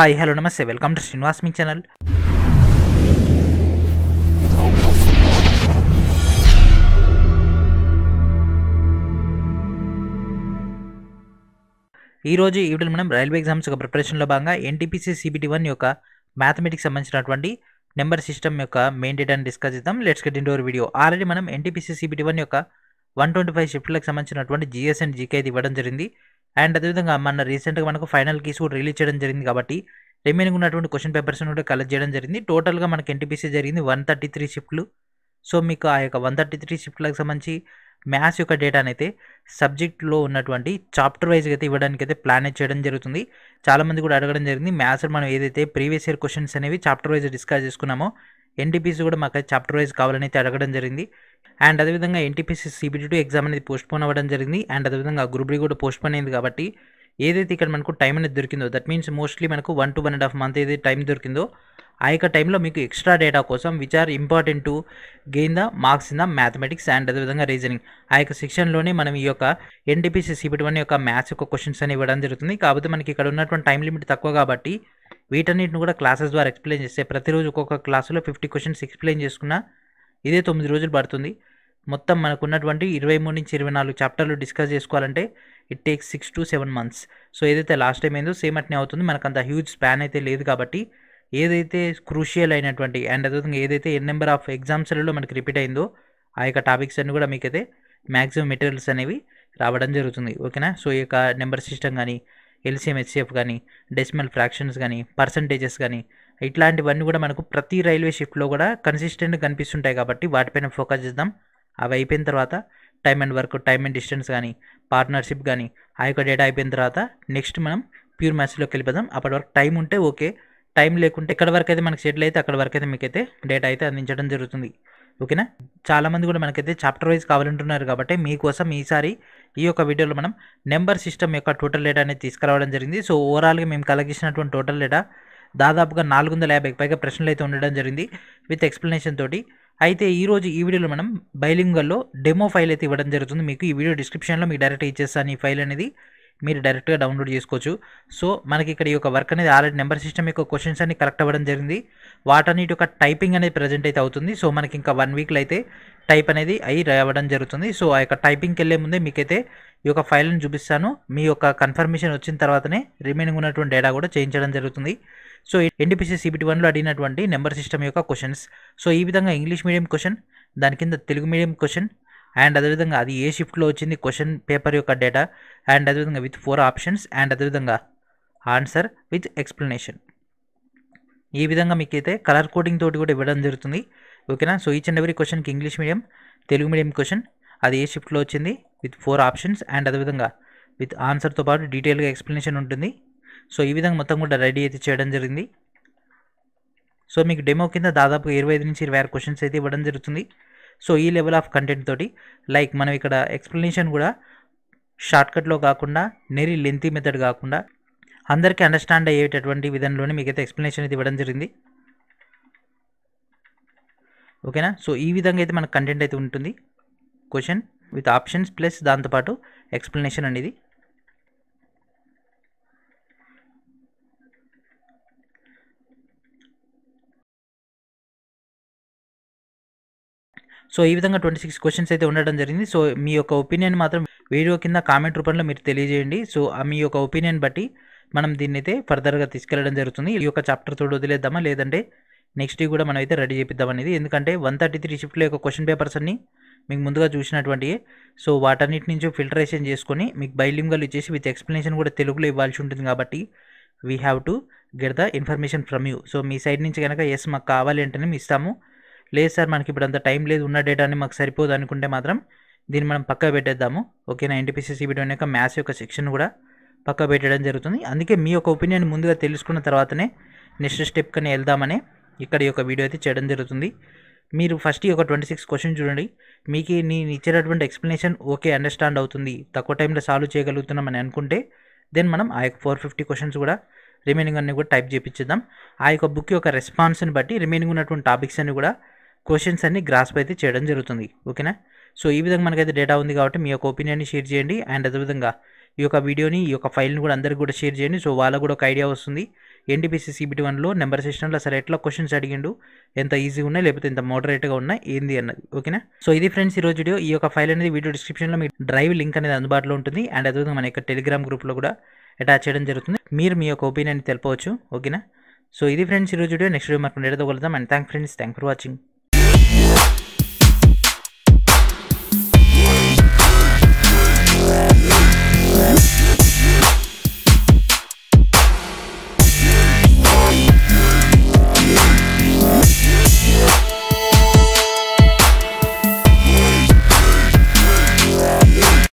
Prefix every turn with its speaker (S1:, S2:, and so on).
S1: Hi hello namaste welcome to Srinivas మీ channel ఈరోజు ఈవిడల్ మనం రైల్వే ఎగ్జామ్స్ యొక్క ప్రిపరేషన్లో భాగంగా ఎన్టీపీసీ సిబిటి వన్ యొక్క మ్యాథమెటిక్స్ సంబంధించినటువంటి నెంబర్ సిస్టమ్ యొక్క మెయిన్ డేటాను డిస్కస్ చేద్దాం let's get into video already మనం ఎన్టీపీసీ సిబిటి వన్ యొక్క వన్ ట్వంటీ ఫైవ్ షిఫ్ట్లకు సంబంధించినటువంటి జిఎస్ అండ్ జీకే ఇవ్వడం జరిగింది అండ్ అదేవిధంగా మన రీసెంట్గా మనకు ఫైనల్ కీస్ కూడా రిలీజ్ చేయడం జరిగింది కాబట్టి రిమైనింగ్ ఉన్నటువంటి క్వశ్చన్ పేపర్స్ కూడా కలెక్ట్ చేయడం జరిగింది టోటల్గా మనకి ఎన్టీపీసీ జరిగింది వన్ థర్టీ త్రీ షిఫ్ట్లు సో మీకు ఆ యొక్క వన్ థర్టీ త్రీ షిఫ్ట్లకు సంబంధించి మ్యాథ్స్ యొక్క డేటానైతే సబ్జెక్ట్లో ఉన్నటువంటి చాప్టర్ వైజ్గా అయితే ఇవ్వడానికి అయితే ప్లాన్ చేయడం జరుగుతుంది చాలామంది కూడా అడగడం జరిగింది మ్యాథ్స్ మనం ఏదైతే ప్రీవియస్ ఇయర్ క్వశ్చన్స్ అనేవి చాప్టర్ వైజ్ డిస్కస్ చేసుకున్నామో ఎన్టీపీసీ కూడా మాకు చాప్టర్ వైజ్ కావాలని అయితే అడగడం జరిగింది అండ్ అదేవిధంగా ఎన్టీపీసీ సిబిడి టూ ఎగ్జామ్ అనేది పోస్ట్ పోన్ అవ్వడం జరిగింది అండ్ అదేవిధంగా గ్రూప్ డీ కూడా పోస్ట్ పోన్ అయింది కాబట్టి ఏదైతే ఇక్కడ మనకు టైం అనేది దొరికిందో దట్ మీన్స్ మోస్ట్లీ మనకు one to one and half month ఏదైతే టైం దొరికిందో ఆ యొక్క టైంలో మీకు ఎక్స్ట్రా డేటా కోసం which are important to gain the marks in the mathematics and అదేవిధంగా రీజనింగ్ ఆ యొక్క సెక్షన్లోనే మనం ఈ యొక్క ఎన్టీపీసీ సిబిడి వన్ యొక్క మ్యాథ్స్ యొక్క క్వశ్చన్స్ అని ఇవ్వడం జరుగుతుంది కాకపోతే మనకి ఇక్కడ ఉన్నటువంటి టైం లిమిట్ తక్కువ కాబట్టి వీటన్నిటిని కూడా క్లాసెస్ ద్వారా ఎక్స్ప్లెయిన్ చేస్తే ప్రతిరోజు ఒక్కొక్క క్లాసులో ఫిఫ్టీ క్వశ్చన్స్ ఎక్స్ప్లెయిన్ చేసుకున్న ఇదే తొమ్మిది రోజులు పడుతుంది మొత్తం మనకు ఉన్నటువంటి ఇరవై మూడు నుంచి ఇరవై నాలుగు చాప్టర్లు డిస్కస్ చేసుకోవాలంటే it takes six to seven months so ఏదైతే లాస్ట్ టైం అయిందో సేమ్ అట్నే అవుతుంది మనకు అంత హ్యూజ్ స్పాన్ అయితే లేదు కాబట్టి ఏదైతే క్రూషియల్ అయినటువంటి అండ్ అదేవిధంగా ఏదైతే ఎన్ నెంబర్ ఆఫ్ ఎగ్జామ్స్లలో మనకి రిపీట్ అయిందో ఆ యొక్క టాపిక్స్ అన్ని కూడా మీకైతే మ్యాక్సిమం మెటీరియల్స్ అనేవి రావడం జరుగుతుంది ఓకేనా సో ఈ యొక్క నెంబర్ సిస్టమ్ కానీ ఎల్సిఎం హెచ్సిఎఫ్ కానీ డెసిమల్ ఫ్రాక్షన్స్ కానీ పర్సంటేజెస్ కానీ ఇట్లాంటివన్నీ కూడా మనకు ప్రతి రైల్వే షిఫ్ట్లో కూడా కన్సిస్టెంట్గా కనిపిస్తుంటాయి కాబట్టి వాటిపైన ఫోకస్ చేద్దాం అవి అయిపోయిన తర్వాత time and work time and distance కానీ పార్ట్నర్షిప్ కానీ ఆ యొక్క డేటా అయిపోయిన తర్వాత నెక్స్ట్ మనం ప్యూర్ మ్యాథ్స్లోకి వెళ్ళిపోదాం అప్పటి వరకు టైం ఉంటే ఓకే టైం లేకుంటే ఎక్కడ వరకు అయితే మనకి షెడ్యూల్ అయితే అక్కడ వరకు అయితే మీకైతే డేటా అయితే అందించడం జరుగుతుంది ఓకేనా చాలామంది కూడా మనకైతే చాప్టర్ వైజ్ కావాలంటున్నారు కాబట్టి మీకోసం ఈసారి ఈ యొక్క వీడియోలో మనం నెంబర్ సిస్టమ్ యొక్క టోటల్ డేటా అనేది తీసుకురావడం జరిగింది సో ఓవరాల్గా మేము కలెక్ట్ చేసినటువంటి టోటల్ డేటా దాదాపుగా నాలుగు వందల యాభైకి పైగా ప్రశ్నలు అయితే ఉండడం జరిగింది విత్ ఎక్స్ప్లెనేషన్ తోటి అయితే ఈరోజు ఈ వీడియోలో మనం బైలింగల్లో డెమో ఫైల్ అయితే ఇవ్వడం జరుగుతుంది మీకు ఈ వీడియో డిస్క్రిప్షన్లో మీకు డైరెక్ట్ ఇచ్చేస్తాను ఈ ఫైల్ అనేది మీరు డైరెక్ట్గా డౌన్లోడ్ చేసుకోవచ్చు సో మనకి ఇక్కడ ఈ యొక్క వర్క్ అనేది ఆల్రెడీ నెంబర్ సిస్టమ్ యొక్క క్వశ్చన్స్ అన్ని కరెక్ట్ అవ్వడం జరిగింది వాటన్నిటి యొక్క టైపింగ్ అనేది ప్రజెంట్ అయితే అవుతుంది సో మనకి ఇంకా వన్ వీక్లో అయితే టైప్ అనేది అయి రావడం జరుగుతుంది సో ఆ యొక్క టైపింగ్కి వెళ్ళే ముందే మీకైతే ఈ యొక్క ఫైల్ని చూపిస్తాను మీ యొక్క కన్ఫర్మేషన్ వచ్చిన తర్వాతనే రిమైనింగ్ ఉన్నటువంటి డేటా కూడా చేయించడం జరుగుతుంది సో ఎన్డిపిసిసి సిబిటి వన్లో అడిగినటువంటి నెంబర్ సిస్టమ్ యొక్క క్వశ్చన్స్ సో ఈ విధంగా ఇంగ్లీష్ మీడియం క్వశ్చన్ దాని కింద తెలుగు మీడియం క్వశ్చన్ అండ్ అదేవిధంగా అది ఏ షిఫ్ట్లో వచ్చింది క్వశ్చన్ పేపర్ యొక్క డేటా అండ్ అదేవిధంగా విత్ ఫోర్ ఆప్షన్స్ అండ్ అదేవిధంగా ఆన్సర్ విత్ ఎక్స్ప్లెనేషన్ ఈ విధంగా మీకైతే కలర్ కోడింగ్ తోటి కూడా ఇవ్వడం జరుగుతుంది ఓకేనా సో ఈచ్ అండ్ ఎవరీ క్వశ్చన్కి English medium Telugu medium question అది ఏ షిఫ్ట్లో వచ్చింది విత్ ఫోర్ ఆప్షన్స్ అండ్ అదేవిధంగా విత్ ఆన్సర్తో పాటు డీటెయిల్గా ఎక్స్ప్లెనేషన్ ఉంటుంది సో ఈ విధంగా మొత్తం కూడా రెడీ అయితే చేయడం జరిగింది సో మీకు డెమో కింద దాదాపు ఇరవై ఐదు నుంచి ఇరవై ఆరు క్వశ్చన్స్ అయితే ఇవ్వడం జరుగుతుంది సో ఈ లెవెల్ ఆఫ్ కంటెంట్ తోటి లైక్ మనం ఇక్కడ ఎక్స్ప్లెనేషన్ కూడా షార్ట్కట్లో కాకుండా నెరీ లెంతీ మెథడ్ కాకుండా అందరికీ అండర్స్టాండ్ అయ్యేటటువంటి విధంలోనే మీకైతే ఎక్స్ప్లెనేషన్ అయితే ఇవ్వడం జరిగింది ఓకేనా సో ఈ విధంగా అయితే మనకు కంటెంట్ అయితే ఉంటుంది క్వశ్చన్ విత్ ఆప్షన్స్ ప్లస్ దాంతోపాటు ఎక్స్ప్లెనేషన్ అనేది సో ఈ విధంగా ట్వంటీ సిక్స్ క్వశ్చన్స్ అయితే ఉండడం జరిగింది సో మీ యొక్క ఒపీనియన్ మాత్రం వీడియో కింద కామెంట్ రూపంలో మీరు తెలియజేయండి సో మీ యొక్క ఒపీనియన్ బట్టి మనం దీన్ని అయితే ఫర్దర్గా తీసుకెళ్ళడం జరుగుతుంది ఈ యొక్క చాప్టర్ తోడు వదిలేద్దామా లేదంటే నెక్స్ట్ కూడా మనం అయితే రెడీ చేపిద్దాం అనేది ఎందుకంటే వన్ థర్టీ త్రీ షిఫ్ట్లో యొక్క క్వశ్చన్ పేపర్స్ అన్ని మీకు ముందుగా చూసినటువంటి సో వాటన్నిటి నుంచి ఫిల్టరేషన్ చేసుకొని మీకు బైలింగల్ ఇచ్చేసి విత్ ఎక్స్ప్లెనేషన్ కూడా తెలుగులో ఇవ్వాల్సి ఉంటుంది కాబట్టి we have to get the information from you so మీ సైడ్ నుంచి కనుక ఎస్ మాకు కావాలి అంటేనే ఇస్తాము లేదు సార్ మనకి ఇప్పుడు అంత టైం లేదు ఉన్న డేటాని మాకు సరిపోదు అనుకుంటే మాత్రం దీన్ని మనం పక్క పెట్టేద్దాము ఓకేనా ఎన్టీపీసీ సిబిటీ యొక్క మ్యాథ్స్ యొక్క సెక్షన్ కూడా పక్క పెట్టడం జరుగుతుంది అందుకే మీ యొక్క ఒపీనియన్ ముందుగా తెలుసుకున్న తర్వాతనే నెక్స్ట్ స్టెప్ కానీ వెళ్దామని ఇక్కడ యొక్క వీడియో అయితే చేయడం జరుగుతుంది మీరు ఫస్ట్ ఒక ట్వంటీ సిక్స్ క్వశ్చన్ చూడండి మీకు నేను ఇచ్చేటటువంటి ఎక్స్ప్లెనేషన్ ఓకే అండర్స్టాండ్ అవుతుంది తక్కువ టైంలో సాల్వ్ చేయగలుగుతున్నామని అనుకుంటే దెన్ మనం ఆ యొక్క ఫోర్ ఫిఫ్టీ క్వశ్చన్స్ కూడా రిమైనింగ్ అన్ని కూడా టైప్ చేయించిద్దాం ఆ యొక్క బుక్ యొక్క రెస్పాన్స్ని బట్టి రిమైనింగ్ ఉన్నటువంటి టాపిక్స్ అన్ని కూడా క్వశ్చన్స్ అన్ని గ్రాస్ప్ అయితే చేయడం జరుగుతుంది ఓకేనా సో ఈ విధంగా మనకైతే డేటా ఉంది కాబట్టి మీ యొక్క ఒపీనియన్ని షేర్ చేయండి అండ్ అదేవిధంగా ఈ యొక్క వీడియోని ఈ యొక్క ఫైల్ని కూడా అందరికీ కూడా షేర్ చేయండి సో వాళ్ళకు కూడా ఒక ఐడియా వస్తుంది ఎన్టీపీసీ సిబిటీ వన్లో నెంబర్ సిస్టంలో అసలు ఎట్లా క్వశ్చన్స్ అడిగిండు ఎంత ఈజీగా ఉన్నాయి లేకపోతే ఎంత మోడరేట్గా ఉన్నాయి ఏంది అన్నది ఓకేనా సో ఇది ఫ్రెండ్స్ ఈ రోజు వీడియో ఈ యొక్క ఫైల్ అనేది వీడియో డిస్క్రిప్షన్లో మీకు డ్రైవ్ లింక్ అనేది అందుబాటులో ఉంటుంది అండ్ అదేవిధంగా మన యొక్క టెలిగ్రామ్ గ్రూప్లో కూడా అటాచ్ చేయడం జరుగుతుంది మీరు మీ యొక్క ఒపీనియన్ తెలిపవచ్చు ఓకేనా సో ఇది ఫ్రెండ్స్ ఈ రోజు వీడియో నెక్స్ట్ వీడియో మనకు ఉండేదో and thank friends thank for watching Instagram.